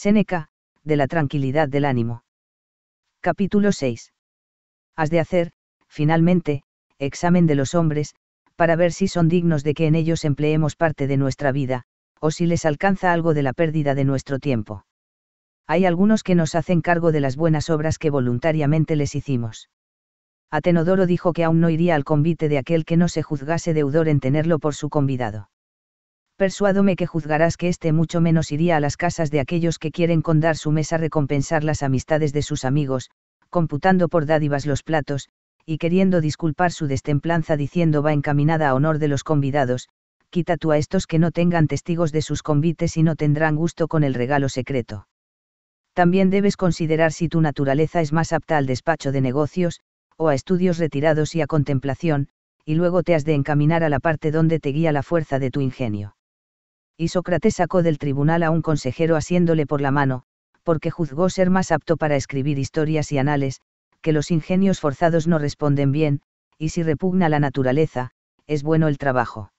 Séneca, de la tranquilidad del ánimo. Capítulo 6. Has de hacer, finalmente, examen de los hombres, para ver si son dignos de que en ellos empleemos parte de nuestra vida, o si les alcanza algo de la pérdida de nuestro tiempo. Hay algunos que nos hacen cargo de las buenas obras que voluntariamente les hicimos. Atenodoro dijo que aún no iría al convite de aquel que no se juzgase deudor en tenerlo por su convidado persuádome que juzgarás que éste mucho menos iría a las casas de aquellos que quieren con dar su mesa recompensar las amistades de sus amigos, computando por dádivas los platos, y queriendo disculpar su destemplanza diciendo va encaminada a honor de los convidados, quita tú a estos que no tengan testigos de sus convites y no tendrán gusto con el regalo secreto. También debes considerar si tu naturaleza es más apta al despacho de negocios, o a estudios retirados y a contemplación, y luego te has de encaminar a la parte donde te guía la fuerza de tu ingenio y Sócrates sacó del tribunal a un consejero asiéndole por la mano, porque juzgó ser más apto para escribir historias y anales, que los ingenios forzados no responden bien, y si repugna la naturaleza, es bueno el trabajo.